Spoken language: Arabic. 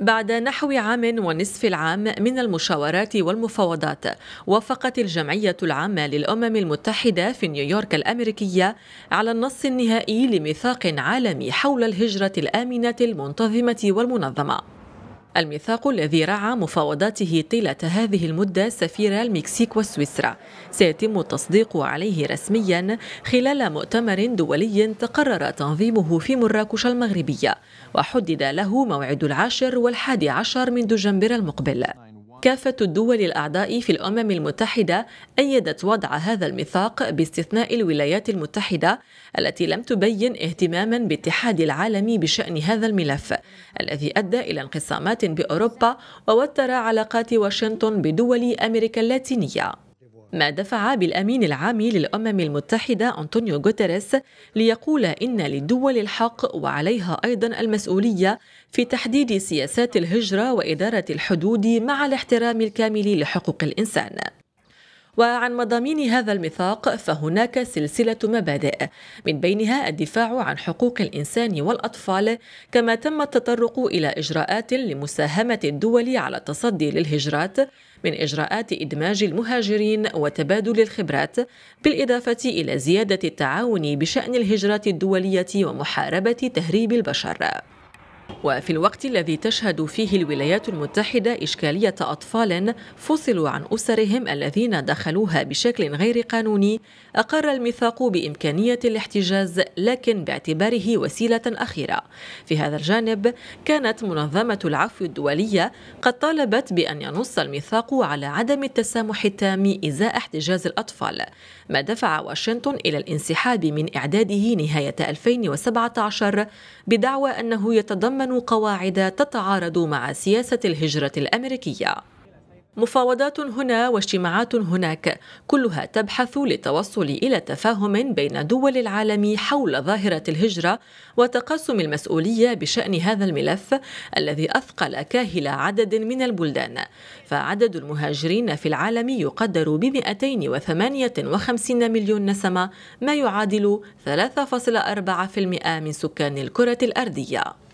بعد نحو عام ونصف العام من المشاورات والمفاوضات وافقت الجمعية العامة للأمم المتحدة في نيويورك الأمريكية على النص النهائي لميثاق عالمي حول الهجرة الآمنة المنتظمة والمنظمة الميثاق الذي رعى مفاوضاته طيلة هذه المدة سفير المكسيك وسويسرا سيتم التصديق عليه رسميا خلال مؤتمر دولي تقرر تنظيمه في مراكش المغربية وحدد له موعد العاشر والحادي عشر من دجنبر المقبل كافة الدول الأعضاء في الأمم المتحدة أيدت وضع هذا الميثاق باستثناء الولايات المتحدة التي لم تبين اهتماما باتحاد العالمي بشأن هذا الملف الذي أدى إلى انقسامات بأوروبا ووتر علاقات واشنطن بدول أمريكا اللاتينية ما دفع بالأمين العام للأمم المتحدة أنطونيو غوتيريس ليقول إن للدول الحق وعليها أيضا المسؤولية في تحديد سياسات الهجرة وإدارة الحدود مع الاحترام الكامل لحقوق الإنسان وعن مضامين هذا الميثاق فهناك سلسلة مبادئ من بينها الدفاع عن حقوق الإنسان والأطفال كما تم التطرق إلى إجراءات لمساهمة الدول على التصدي للهجرات من إجراءات إدماج المهاجرين وتبادل الخبرات بالإضافة إلى زيادة التعاون بشأن الهجرات الدولية ومحاربة تهريب البشر وفي الوقت الذي تشهد فيه الولايات المتحدة إشكالية أطفال فصلوا عن أسرهم الذين دخلوها بشكل غير قانوني أقر الميثاق بإمكانية الاحتجاز لكن باعتباره وسيلة أخيرة في هذا الجانب كانت منظمة العفو الدولية قد طالبت بأن ينص الميثاق على عدم التسامح التام إزاء احتجاز الأطفال ما دفع واشنطن إلى الانسحاب من إعداده نهاية 2017 بدعوى أنه يتضمن تتضمن قواعد تتعارض مع سياسة الهجرة الأمريكية مفاوضات هنا واجتماعات هناك كلها تبحث للتوصل الى تفاهم بين دول العالم حول ظاهره الهجره وتقاسم المسؤوليه بشان هذا الملف الذي اثقل كاهل عدد من البلدان فعدد المهاجرين في العالم يقدر ب 258 مليون نسمه ما يعادل 3.4% من سكان الكره الارضيه